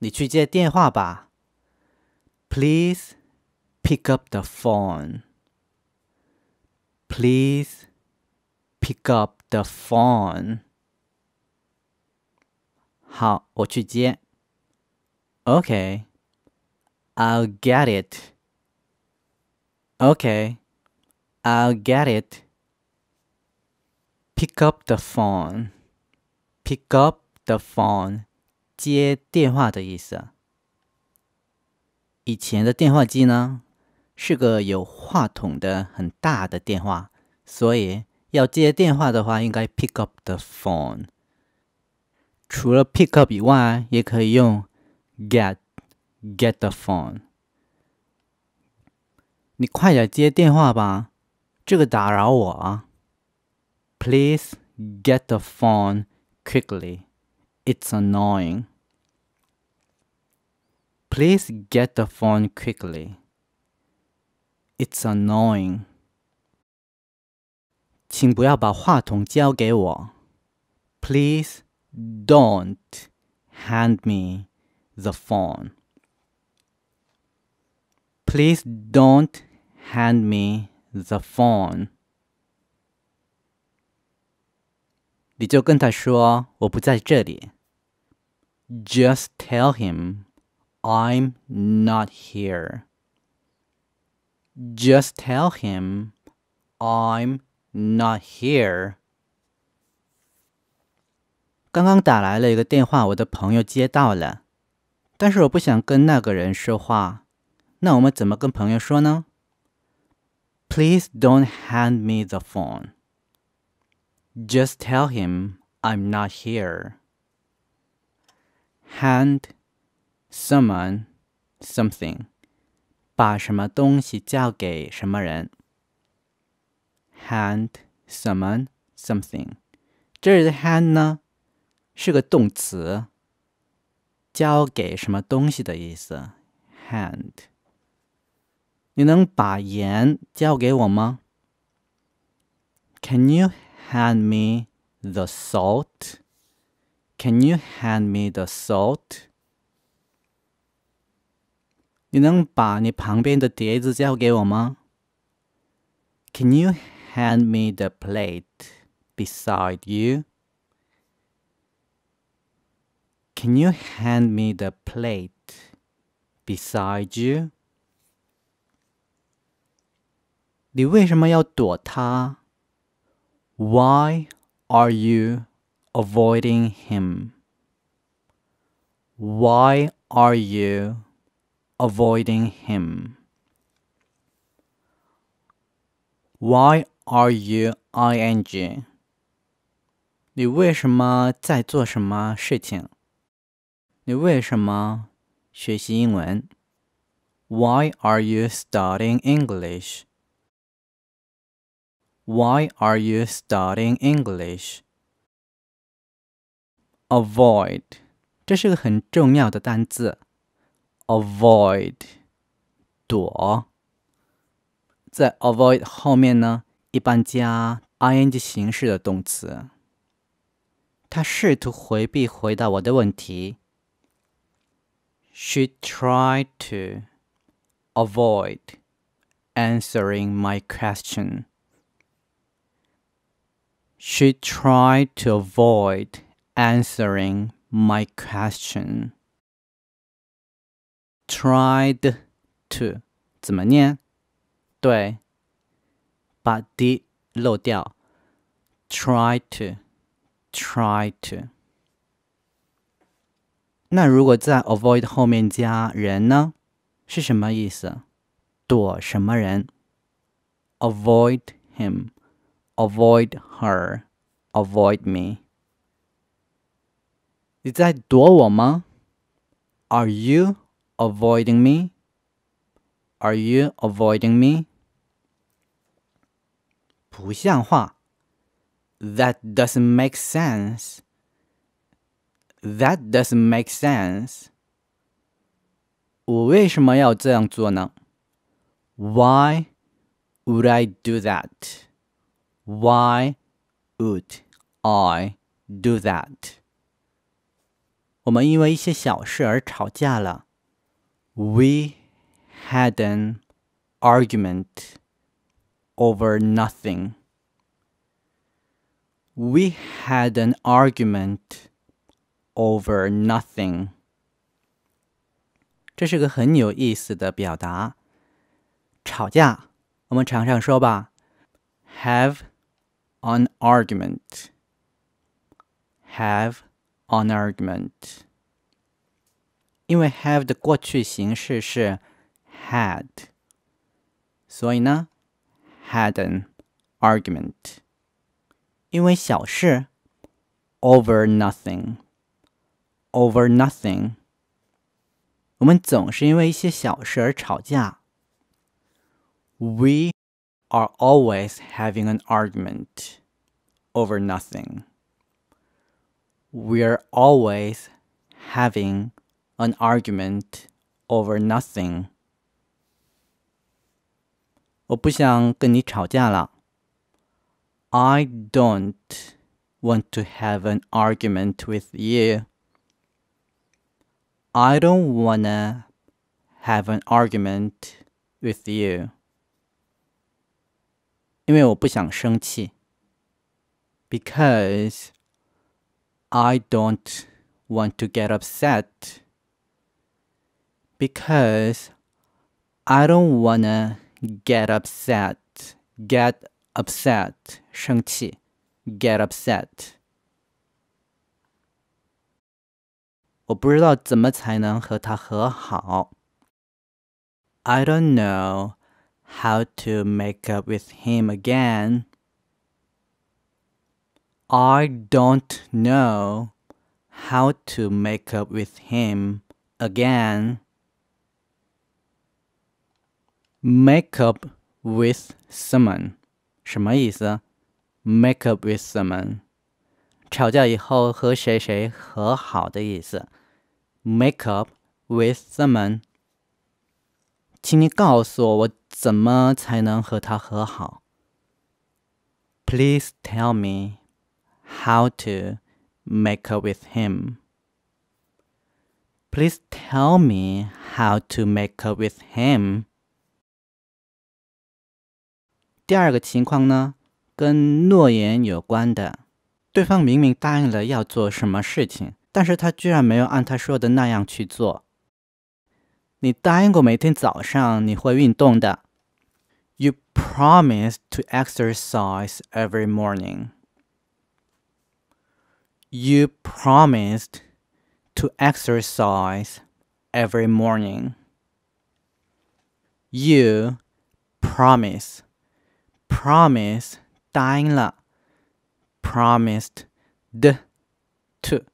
你去接电话吧。Please pick up the phone. Please pick up the phone. 好，我去接。Okay, I'll get it. Okay, I'll get it. Pick up the phone. Pick up the phone. 接电话的意思。以前的电话机呢，是个有话筒的很大的电话，所以要接电话的话，应该 pick up the phone。除了 pick up 以外，也可以用 get get the phone。你快点接电话吧，这个打扰我啊！Please get the phone quickly。It's annoying. Please get the phone quickly. It's annoying. Please do don't hand me the phone. Please don't hand me the phone. 你就跟他说我不在这里。just tell him, I'm not here. Just tell him, I'm not here. 刚刚打来了一个电话，我的朋友接到了，但是我不想跟那个人说话，那我们怎么跟朋友说呢？Please don't hand me the phone. Just tell him I'm not here. Hand someone something，把什么东西交给什么人。Hand someone something，这里的 hand 呢是个动词，交给什么东西的意思。Hand，你能把盐交给我吗？Can you hand me the salt？Can you hand me the salt? 你能把你旁边的碟子交给我吗？Can you hand me the plate beside you? Can you hand me the plate beside you? 你为什么要躲他？Why are you avoiding him? Why are you avoiding him? Why are you ing? 你为什么在做什么事情？你为什么学习英文？Why are you studying English? Why are you studying English? avoid，这是个很重要的单词。avoid，躲。在 avoid 后面呢，一般加 ing 形式的动词。她试图回避回答我的问题。She tried to avoid answering my question. She tried to avoid answering my question. Tried to 怎么念？对，把 d 漏掉。Try to, try to。那如果在 avoid 后面加人呢，是什么意思？躲什么人？Avoid him, avoid her, avoid me。你在躲我吗？Are you avoiding me? Are you avoiding me? 不像话。That doesn't make sense. That doesn't make sense. 我为什么要这样做呢？Why would I do that? Why would I do that? 我们因为一些小事而吵架了。We had an argument over nothing. We had an argument over nothing. 这是个很有意思的表达。吵架，我们常常说吧，have an argument. Have on argument，因为 have 的过去形式是 had，所以呢 had an argument。因为小事 over nothing，over nothing。我们总是因为一些小事而吵架。We are always having an argument over nothing we're always having an argument over nothing. 我不想跟你吵架了。I don't want to have an argument with you. I don't wanna have an argument with you. 因为我不想生气。Because I don't want to get upset because I don't wanna get upset. Get upset. 生气. Get upset. I do don't know how to make up with him again. I don't know how to make up with him again. Make up with someone Make up with someone，吵架以后和谁谁和好的意思。Make up with someone，请你告诉我我怎么才能和他和好。Please tell me how to make up with him. Please tell me how to make up with him. 第二个情况呢，跟诺言有关的。对方明明答应了要做什么事情，但是他居然没有按他说的那样去做。你答应过每天早上你会运动的。You promised to exercise every morning. You promised to exercise every morning. You promise. Promise Promised. 的 to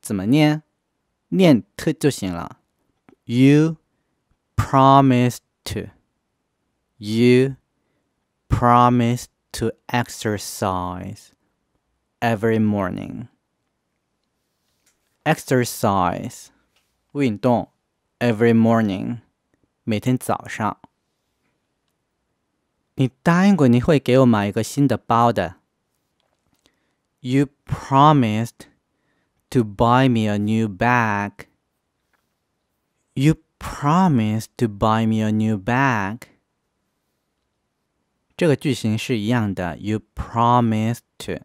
怎么念？念 to You promised to. You promised to exercise every morning. Exercise 运动 every morning 每天早上。你答应过你会给我买一个新的包的。You promised to buy me a new bag. You promised to buy me a new bag. 这个句型是一样的。You promised to.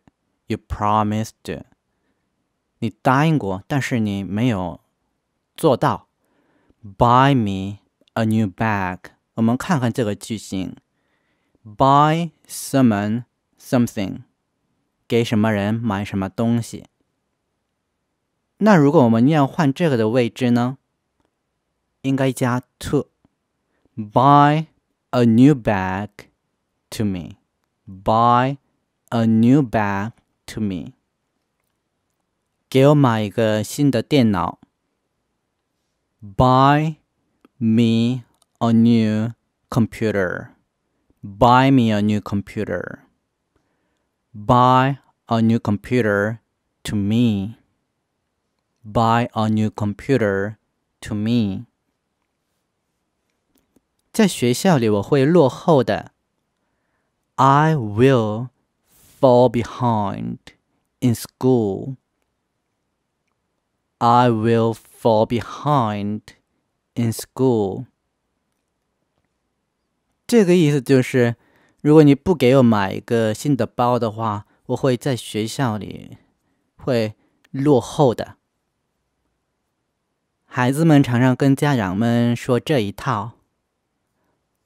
You promised，你答应过，但是你没有做到。Buy me a new bag。我们看看这个句型：Buy someone something，给什么人买什么东西。那如果我们要换这个的位置呢？应该加 to。Buy a new bag to me。Buy a new bag。to me. Buy me a new computer. Buy me a new computer. Buy a new computer to me. Buy a new computer to me. 在学校里我会落后的。I will fall behind in school. I will fall behind in school. 这个意思就是，如果你不给我买一个新的包的话，我会在学校里会落后的。孩子们常常跟家长们说这一套。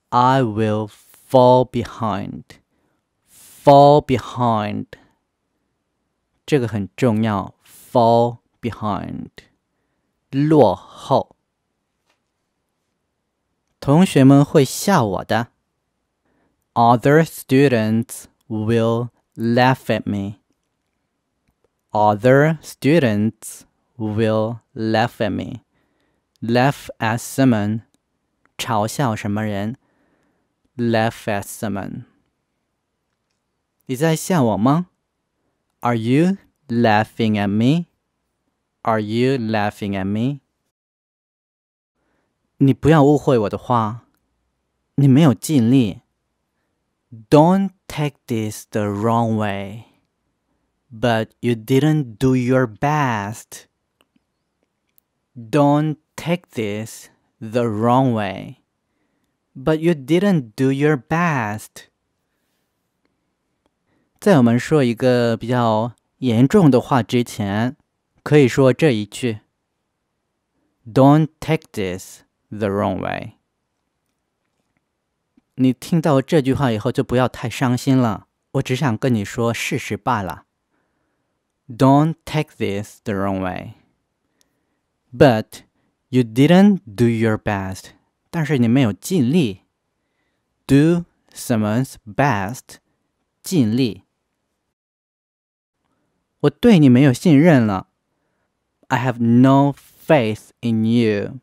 I will fall behind fall behind. behind，这个很重要，fall behind，落后。同学们会笑我的，other students will laugh at me. Other students will laugh at me. Laugh at someone，嘲笑什么人？Laugh at someone。你在笑我吗？Are you laughing at me? Are you laughing at me? 你不要误会我的话，你没有尽力。Don't take this the wrong way, but you didn't do your best. Don't take this the wrong way, but you didn't do your best. 在我们说一个比较严重的话之前，可以说这一句：“Don't take this the wrong way。”你听到这句话以后就不要太伤心了。我只想跟你说事实罢了。“Don't take this the wrong way。”But you didn't do your best。但是你没有尽力。Do someone's best，尽力。我对你没有信任了。I have no faith in you.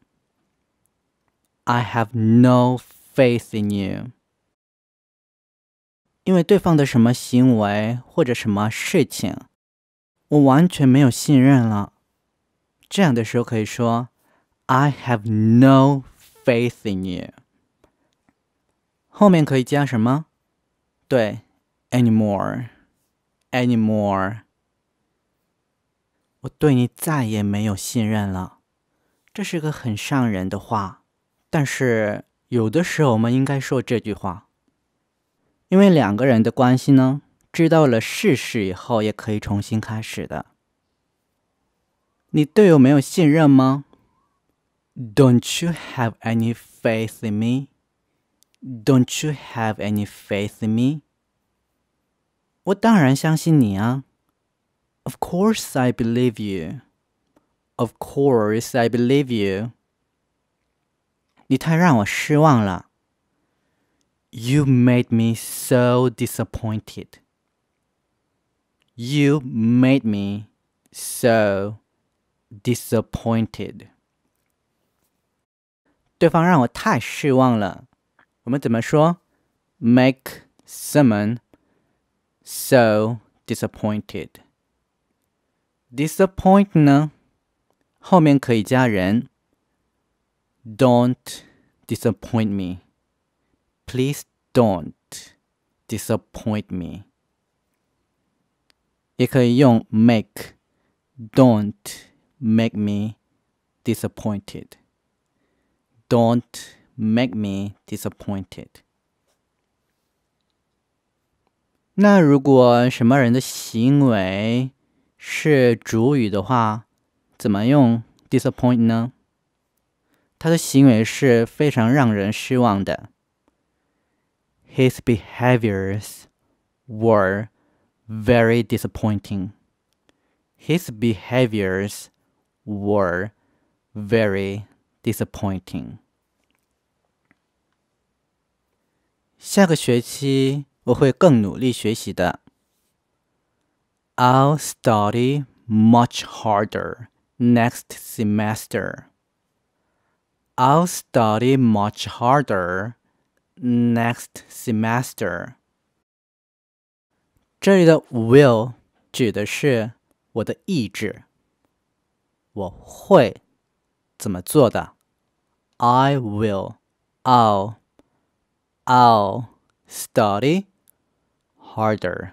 I have no faith in you. 因为对方的什么行为或者什么事情，我完全没有信任了。这样的时候可以说 I have no faith in you. 后面可以加什么？对，any more, any more. 我对你再也没有信任了，这是个很伤人的话，但是有的时候我们应该说这句话，因为两个人的关系呢，知道了事实以后也可以重新开始的。你对我没有信任吗？Don't you have any faith in me? Don't you have any faith in me? 我当然相信你啊。Of course I believe you. Of course I believe you. 你太让我失望了。You made me so disappointed. You made me so disappointed. 对方让我太失望了。我们怎么说？Make someone so disappointed disappoint 呢，后面可以加人。Don't disappoint me. Please don't disappoint me. 也可以用 make. Don't make me disappointed. Don't make me disappointed. 那如果什么人的行为是主语的话，怎么用 disappoint 呢？他的行为是非常让人失望的。His behaviors were very disappointing. His behaviors were very disappointing. 下个学期我会更努力学习的。I'll study much harder next semester. I'll study much harder next semester. 这里的 will 指的是我的意志，我会怎么做的？I will, I'll, I'll study harder.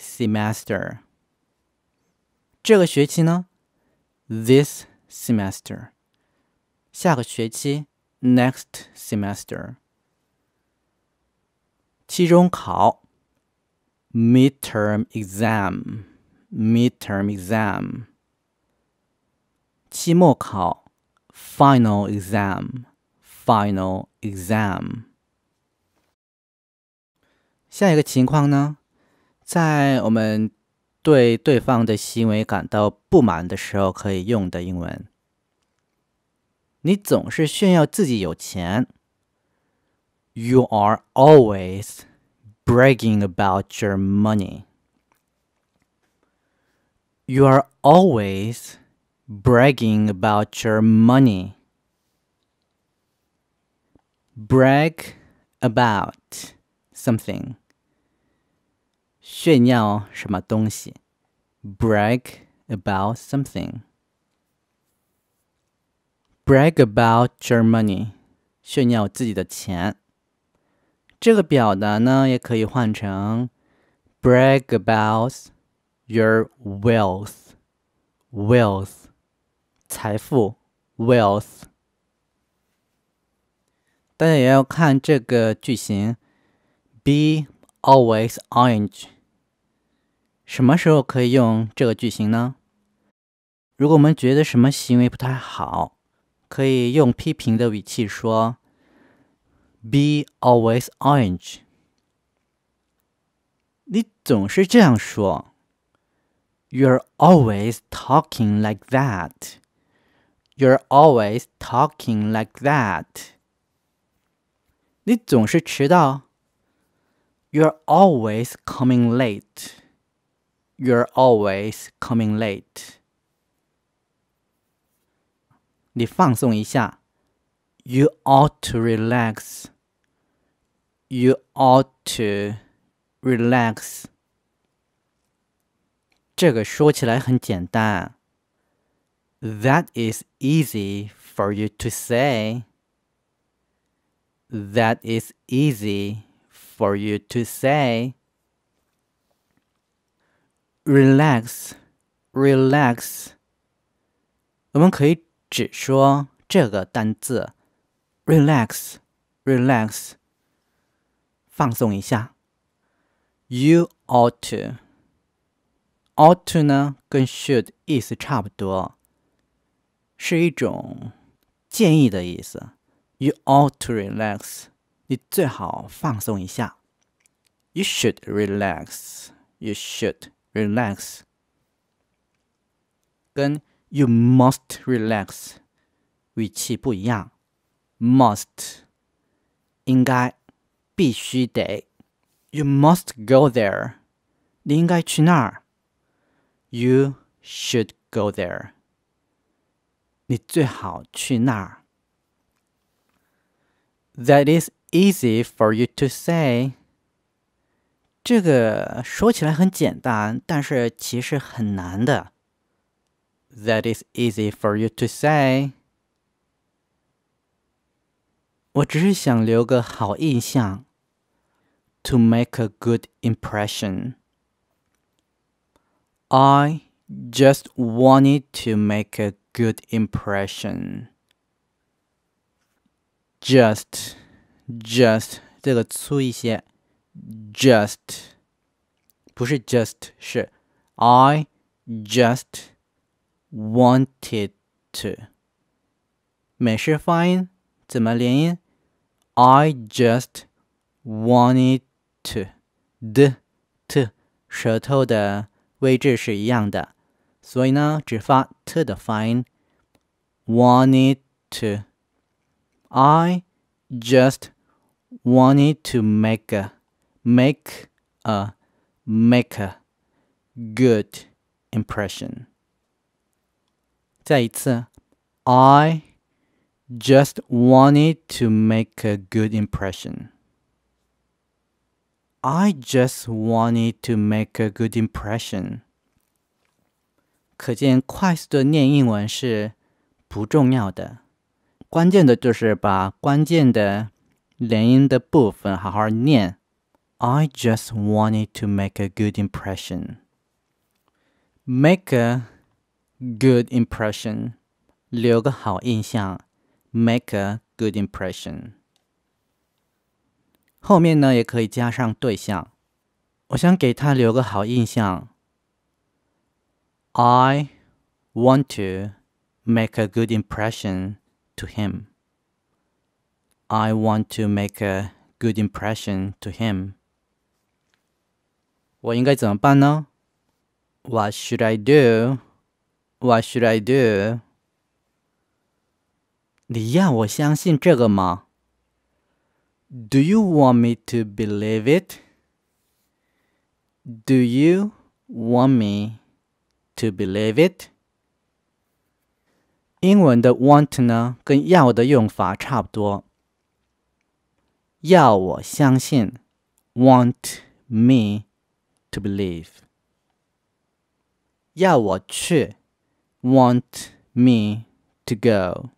Semester. semester. exam. Midterm exam. exam。midterm exam。期末考，final exam。final exam。下一个情况呢？在我们对对方的行为感到不满的时候，可以用的英文。你总是炫耀自己有钱。You are always bragging about your money. You are always bragging about your money. Brag about something. 炫耀什么东西，brag about something。brag about your money，炫耀自己的钱。这个表达呢，也可以换成 brag about your wealth。wealth，财富，wealth。大家也要看这个句型，be always orange。什么时候可以用这个句型呢？如果我们觉得什么行为不太好，可以用批评的语气说：“Be always orange。”你总是这样说：“You're always talking like that. you are always talking like that. 你总是迟到 you are always coming late。” You're always coming late. You ought to relax. You ought to relax. That is easy for you to say. That is easy for you to say relax, relax。我们可以只说这个单字，relax, relax，放松一下。You ought to, ought to 呢跟 should 意思差不多，是一种建议的意思。You ought to relax，你最好放松一下。You should relax, you should relax 跟 you must relax 语气不一样，must 应该必须得，you must go there 你应该去那儿，you should go there 你最好去那儿。That is easy for you to say. 这个说起来很简单，但是其实很难的。That is easy for you to say。我只是想留个好印象。To make a good impression. I just wanted to make a good impression. Just, just 这个粗一些。just, just，不是 just，是 I just wanted to。美式发音怎么连音？I just wanted to 的 t 舌头的位置是一样的，所以呢，只发 t 的发音。Wanted to，I just wanted to make a。make a make a good impression. I just wanted to make a good impression. I just wanted to make a good impression. 可见，快速的念英文是不重要的，关键的就是把关键的连音的部分好好念。I just wanted to make a good impression. Make a good impression. Make a good impression。后面呢也可以加上对象，我想给他留个好印象。I want to make a good impression to him. I want to make a good impression to him. 我应该怎么办呢？What should I do? What should I do? 你要我相信这个吗？Do you want me to believe it? Do you want me to believe it? 英文的 want 呢，跟要的用法差不多。要我相信，want me to believe. 要我去 want me to go。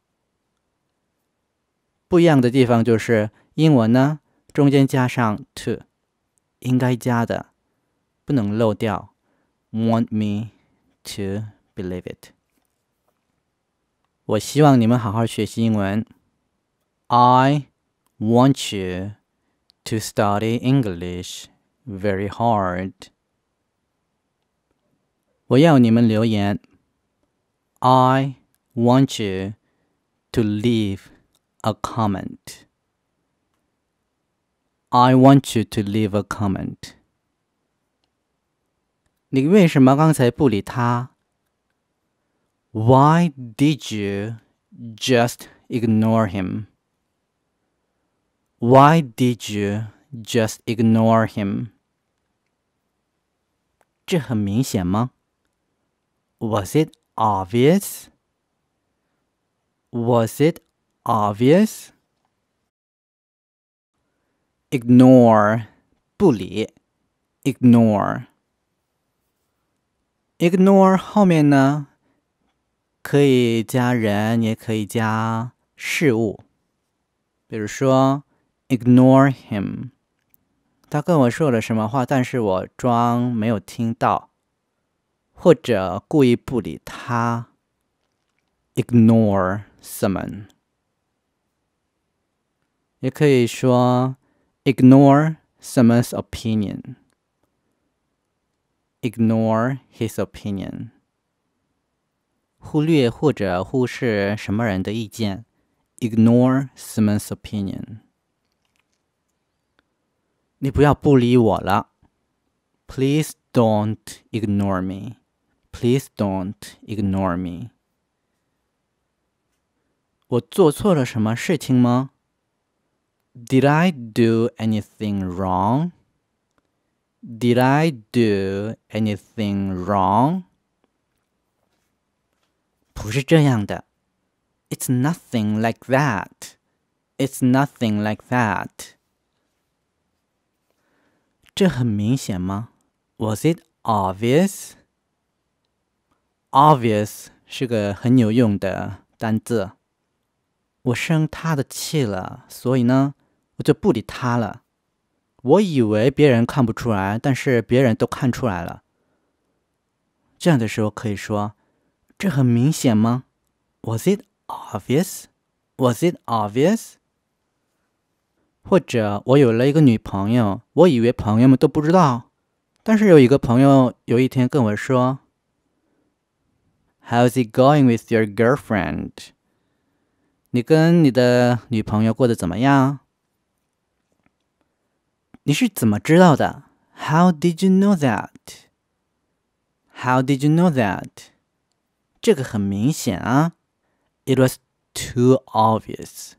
不一样的地方就是英文呢，中间加上 to，应该加的，不能漏掉。Want me to believe it。我希望你们好好学习英文。I want you to study English very hard. 我要你们留言。I want you to leave a comment. I want you to leave a comment. 你为什么刚才不理他？Why did you just ignore him? Why did you just ignore him. Was it obvious? Was it obvious? Ignore 不理，ignore。ignore 后面呢，可以加人，也可以加事物，比如说 ignore him。他跟我说了什么话？但是我装没有听到，或者故意不理他。Ignore s o m e o n e 也可以说 Ignore s o m e o n e s opinion，Ignore his opinion。忽略或者忽视什么人的意见。Ignore s o m e o n e s opinion。你不要不理我了。Please don't ignore me. Please don't ignore me. 我做错了什么事情吗？Did I do anything wrong? Did I do anything wrong? 不是这样的。It's nothing like that. It's nothing like that. 这很明显吗？Was it obvious？Obvious 是个很有用的单字。我生他的气了，所以呢，我就不理他了。我以为别人看不出来，但是别人都看出来了。这样的时候可以说：“这很明显吗？”Was it obvious？Was it obvious？或者我有了一个女朋友，我以为朋友们都不知道，但是有一个朋友有一天跟我说：“How's it going with your girlfriend？” 你跟你的女朋友过得怎么样？你是怎么知道的？How did you know that？How did you know that？这个很明显啊！It was too obvious.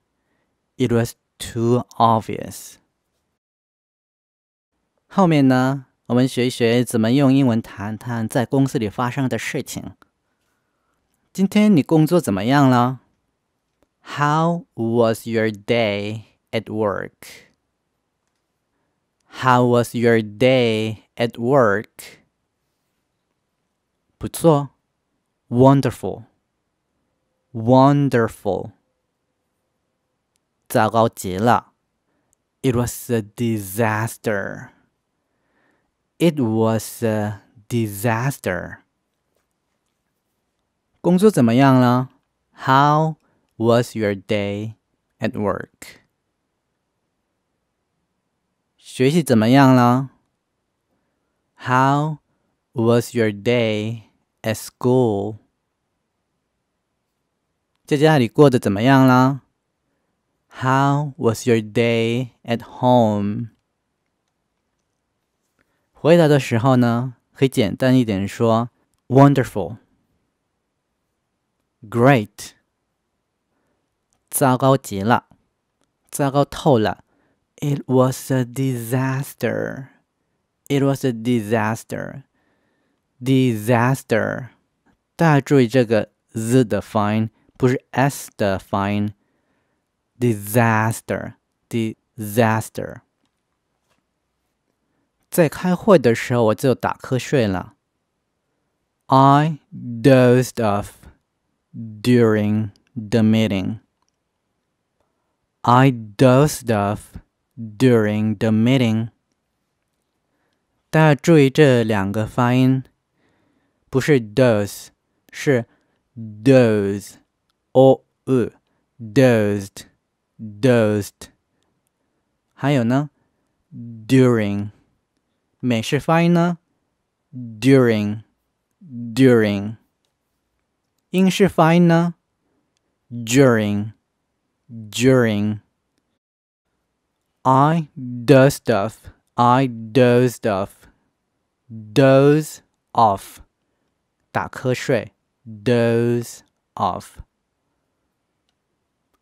It was. too obvious。后面呢，我们学一学怎么用英文谈谈在公司里发生的事情。今天你工作怎么样了？How was your day at work? How was your day at work? 不错，wonderful，wonderful wonderful。糟糕极了。It was a disaster. It was a disaster. 工作怎么样了？How was your day at work? was your day at school? How was your day at home？回答的时候呢，可以简单一点说 “wonderful”、“great”、糟糕极了、糟糕透了。It was a disaster. It was a disaster. Disaster. 大家注意这个 z 的发音，不是 s 的发音。disaster, disaster。在开会的时候，我就打瞌睡了。I dozed off during the meeting. I dozed off during the meeting. 大家注意这两个发音，不是 doze，是 doze，o u dozed。dosed，还有呢，during，美式发音呢，during，during，英式发音呢，during，during。I dozed off. I dozed off. Doze off. Doze off.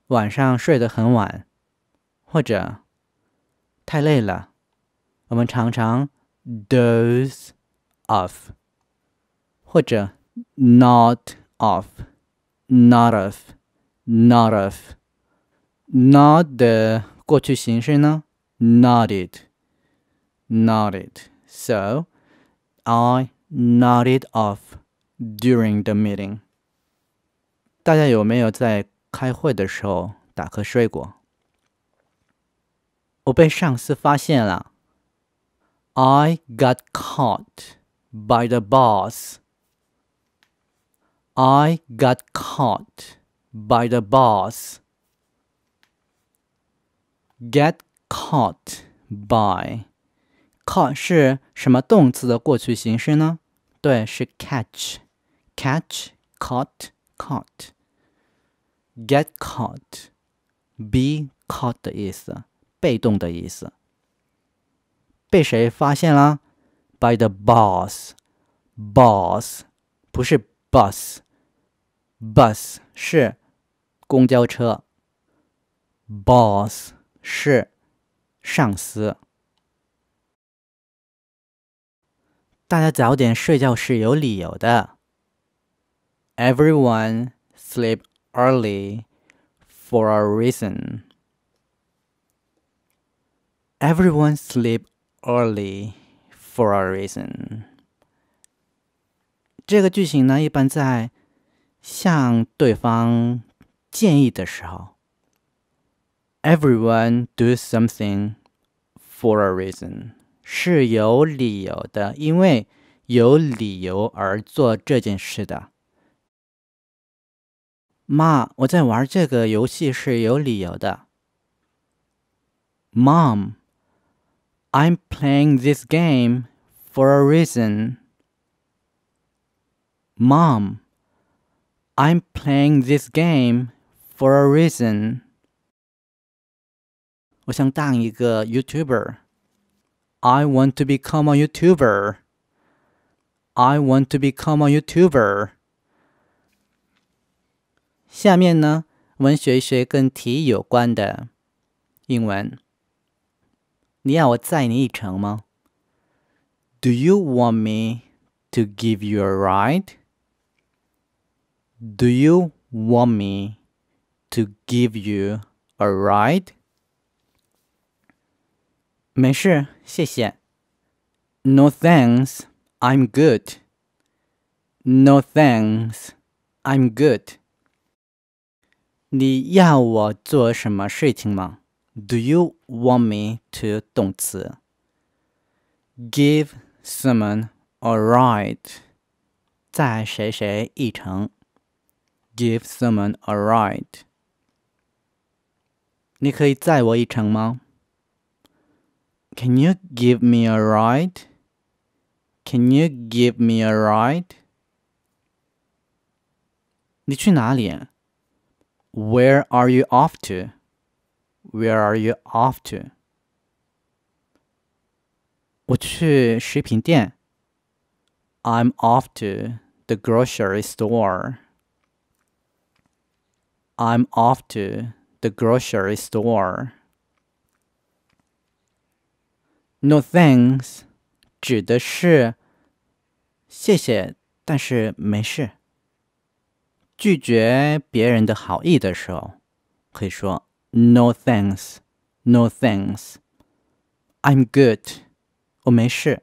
晚上睡得很晚，或者太累了，我们常常 doze off，或者 not off，not off，not off，not 的过去形式呢？nodded，nodded，so I nodded off during the meeting。大家有没有在？开会的时候打瞌睡过，我被上司发现了。I got caught by the boss. I got caught by the boss. Get caught by，caught 是什么动词的过去形式呢？对，是 catch，catch caught caught。get caught, be caught 的意思，被动的意思。被谁发现啦？By the boss, boss 不是 bus, bus 是公交车，boss 是上司。大家早点睡觉是有理由的。Everyone sleep Early for a reason. Everyone sleep early for a reason. 这个句型呢，一般在向对方建议的时候。Everyone do something for a reason 是有理由的，因为有理由而做这件事的。妈，我在玩这个游戏是有理由的。Mom, I'm playing this game for a reason. Mom, I'm playing this game for a reason. 我想当一个 YouTuber. I want to become a YouTuber. I want to become a YouTuber. 下面呢，我们学一学跟题有关的英文。你要我载你一程吗？Do you want me to give you a ride? Do you want me to give you a ride? 没事，谢谢。No thanks, I'm good. No thanks, I'm good. 你要我做什么事情吗？Do you want me to 动词 give someone a ride？载谁谁一程？Give someone a ride。你可以载我一程吗？Can you give me a ride？Can you give me a ride？你去哪里？Where are you off to? Where are you off to? i am off to the grocery store. I'm off to the grocery store. No thanks. 指的是谢谢，但是没事。拒绝别人的好意的时候，可以说 “No thanks, No thanks, I'm good，我没事。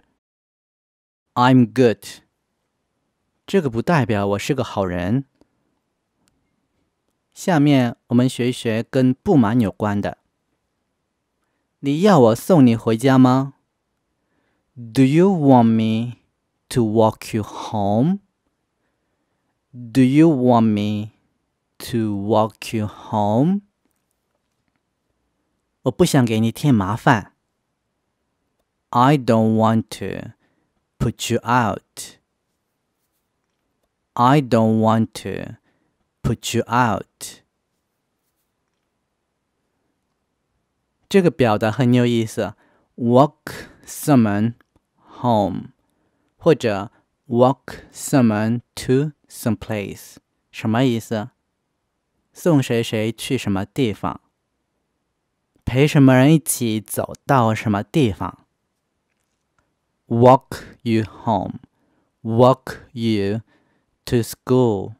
I'm good。这个不代表我是个好人。下面我们学一学跟不满有关的。你要我送你回家吗？Do you want me to walk you home? Do you want me to walk you home? I do don't want to put you out. I don't want to put you out. 这个表达很有意思，walk someone home，或者 walk someone to Some place 什么意思？送谁谁去什么地方？陪什么人一起走到什么地方？Walk you home. Walk you to school.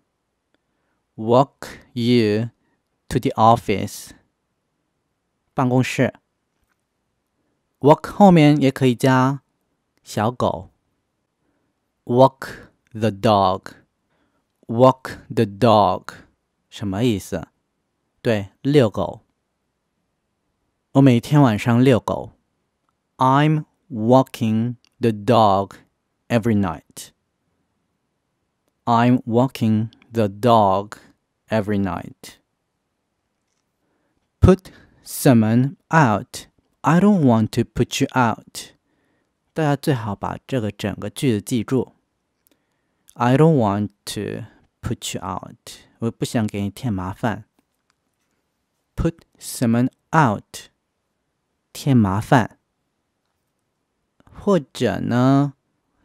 Walk you to the office. 办公室。Walk 后面也可以加小狗。Walk the dog. walk the dog，什么意思？对，遛狗。我每天晚上遛狗。I'm walking the dog every night. I'm walking the dog every night. Put someone out. I don't want to put you out. 大家最好把这个整个句子记住。I don't want to put you out，我不想给你添麻烦。Put someone out，添麻烦。或者呢，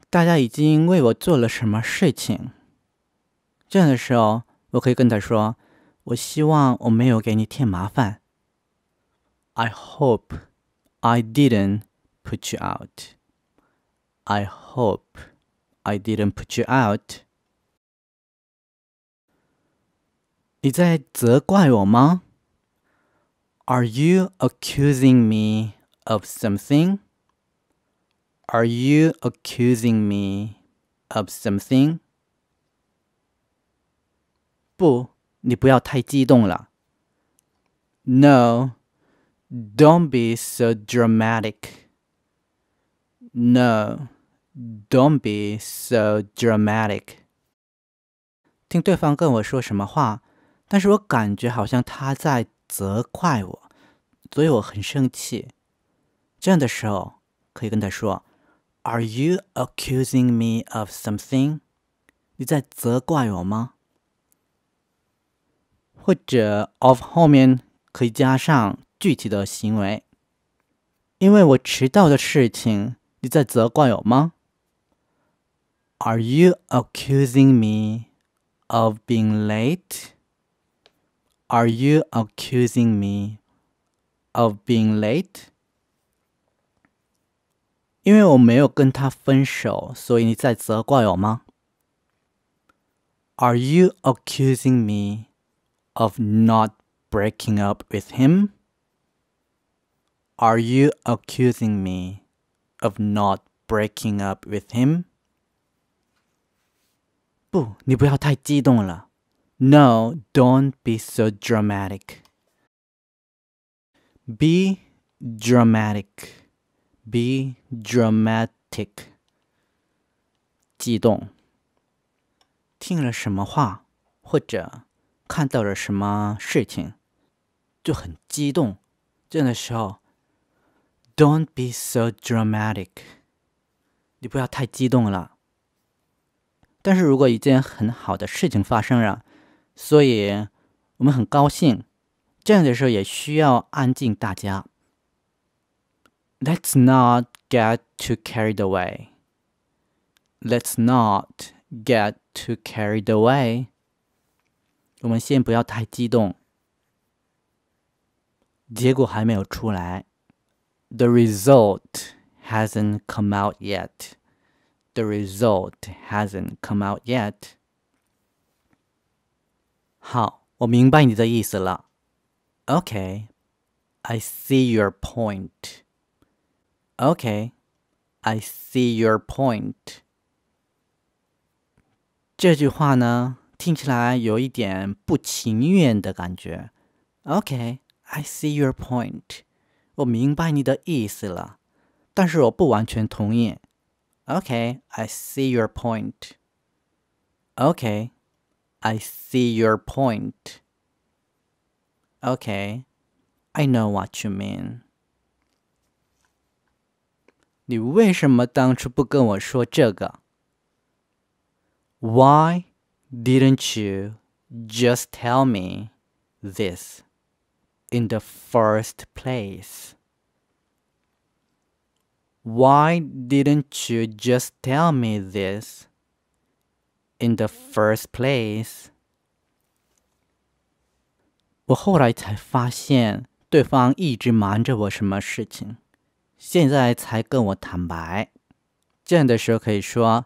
大家已经为我做了什么事情，这样的时候，我可以跟他说：“我希望我没有给你添麻烦。” I hope I didn't put you out. I hope I didn't put you out. 你在责怪我吗？Are you accusing me of something? Are you accusing me of something? 不，你不要太激动了。No, don't be so dramatic. No, don't be so dramatic. 听对方跟我说什么话。但是我感觉好像他在责怪我，所以我很生气。这样的时候可以跟他说：“Are you accusing me of something？” 你在责怪我吗？或者 “of” 后面可以加上具体的行为，因为我迟到的事情，你在责怪我吗？Are you accusing me of being late？Are you accusing me of being late？因为我没有跟他分手，所以你在责怪我吗？Are you accusing me of not breaking up with him? Are you accusing me of not breaking up with him? 不，你不要太激动了。no, don't be so dramatic. Be dramatic. Be dramatic. 激动。听了什么话，或者看到了什么事情，就很激动。这样的时候，Don't be so dramatic。你不要太激动了。但是如果一件很好的事情发生了，所以我们很高兴。这样的时候也需要安静大家。Let's not get too carried away. Let's not get too carried away. 我们先不要太激动。结果还没有出来。The result hasn't come out yet. The result hasn't come out yet. 好，我明白你的意思了。Okay, I see your point. Okay, I see your point. 这句话呢，听起来有一点不情愿的感觉。Okay, I see your point. 我明白你的意思了，但是我不完全同意。Okay, I see your point. Okay. I see your point. Okay, I know what you mean. 你为什么当初不跟我说这个？Why didn't you just tell me this in the first place? Why didn't you just tell me this in the 1st "Why place。我后来才发现，对方一直瞒着我什么事情，现在才跟我坦白。这样的时候可以说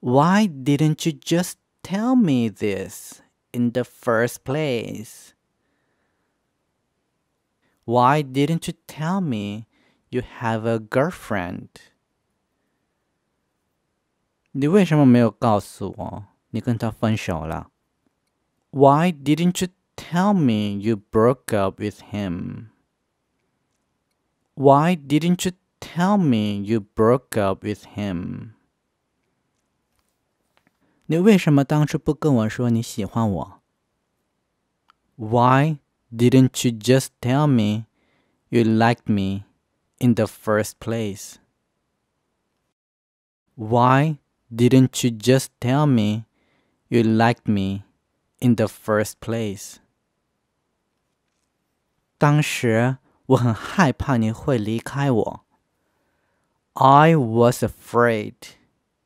，Why didn't you just tell me this in the first place? Why didn't you tell me you have a girlfriend? 你跟他分手了。Why didn't you tell me you broke up with him? Why didn't you tell me you broke up with him? 你为什么当初不跟我说你喜欢我？Why didn't you just tell me you liked me in the first place? Why didn't you just tell me you liked me in the first place。当时我很害怕你会离开我。I was afraid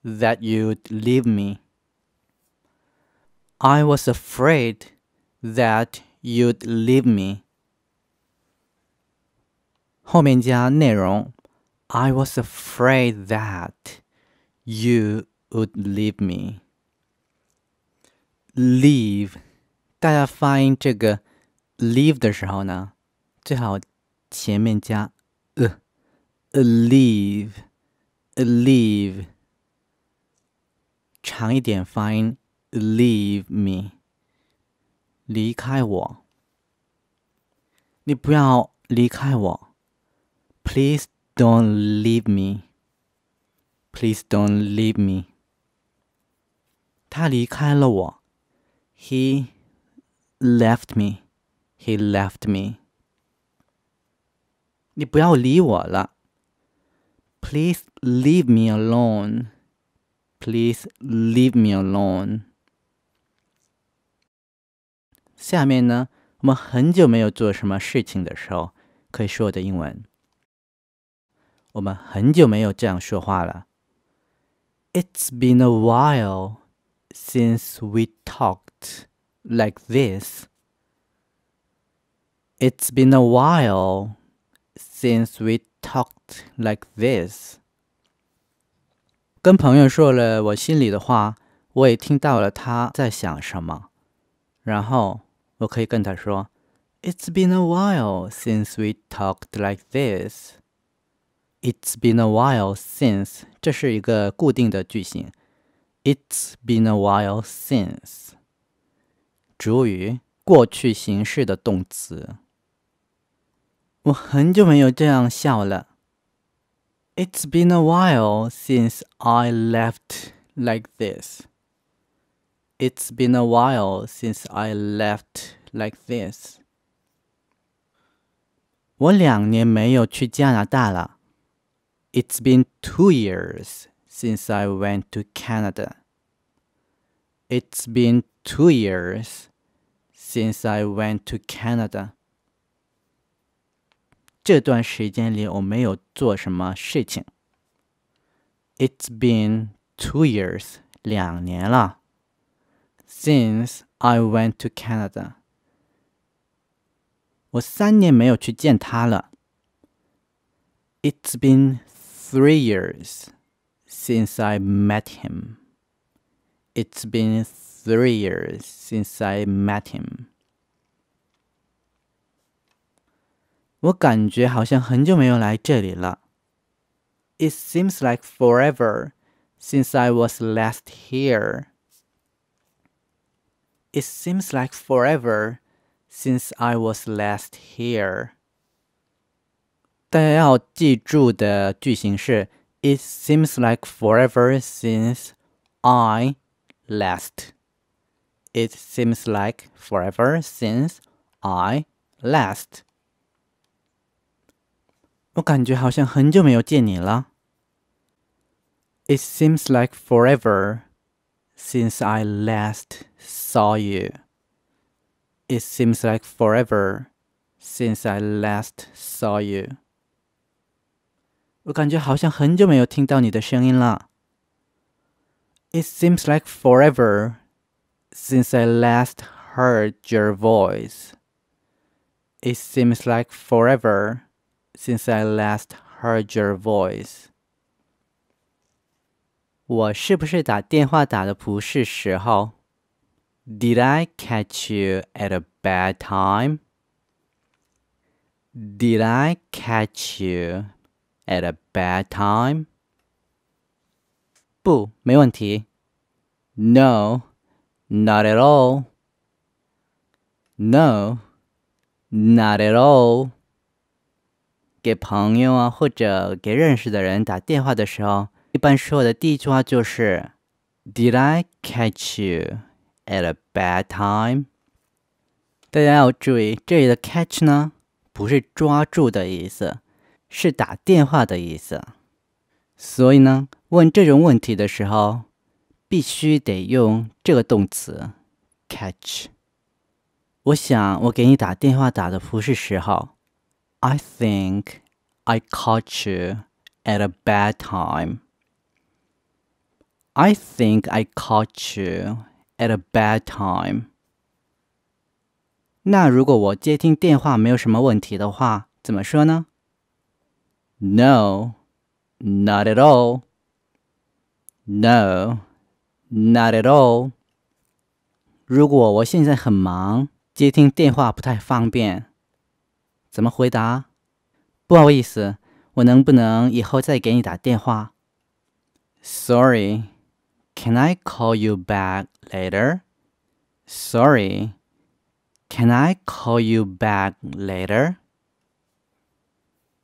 that you'd leave me. place. I was afraid that you would leave me。Leave，大家发音这个 leave 的时候呢，最好前面加 a，a leave，a leave，长一点发音 leave me。离开我，你不要离开我。Please don't leave me。Please don't leave me。他离开了我。He left me. He left me. 你不要理我了。Please leave me alone. Please leave me alone. 下面呢，我们很久没有做什么事情的时候，可以说的英文。我们很久没有这样说话了。It's been a while since we talked like this. It's been a while since we talked like this. 跟朋友说了我心里的话，我也听到了他在想什么，然后我可以跟他说：“It's been a while since we talked like this.” It's been a while since 这是一个固定的句型 it has been a while since. 主语过去形式的动词。我很久没有这样笑了。It's been a while since I laughed like this. It's been a while since I laughed like this. 我两年没有去加拿大了。It's been two years since I went to Canada. It's been two years since I went to Canada。这段时间里我没有做什么事情。It's been two years，两年了，since I went to Canada。我三年没有去见他了。It's been three years since I met him. It's been three years since I met him. It seems like forever since I was last here. It seems like forever since I was last here. 大家要记住的句型是 It seems like forever since I last it seems like forever since I last. 我感觉好像很久没有见你了。It seems like forever since I last saw you. It seems like forever since I last saw you. 我感觉好像很久没有听到你的声音了。It seems like forever since I last heard your voice, it seems like forever since I last heard your voice. 我是不是打电话打的不是时候？Did I catch you at a bad time? Did I catch you at a bad time? 不，没问题。No, Not at all. No, not at all. 给朋友啊或者给认识的人打电话的时候，一般说的第一句话就是 "Did I catch you at a bad time?" 大家要注意，这里的 "catch" 呢，不是抓住的意思，是打电话的意思。所以呢，问这种问题的时候。必须得用这个动词 catch。我想我给你打电话打的不是时候。I think I caught you at a bad time. I think I caught you at a bad time. 那如果我接听电话没有什么问题的话，怎么说呢？No, not at all. No, not at all。如果我现在很忙，接听电话不太方便，怎么回答？不好意思，我能不能以后再给你打电话？Sorry, can I call you back later? Sorry, can I call you back later?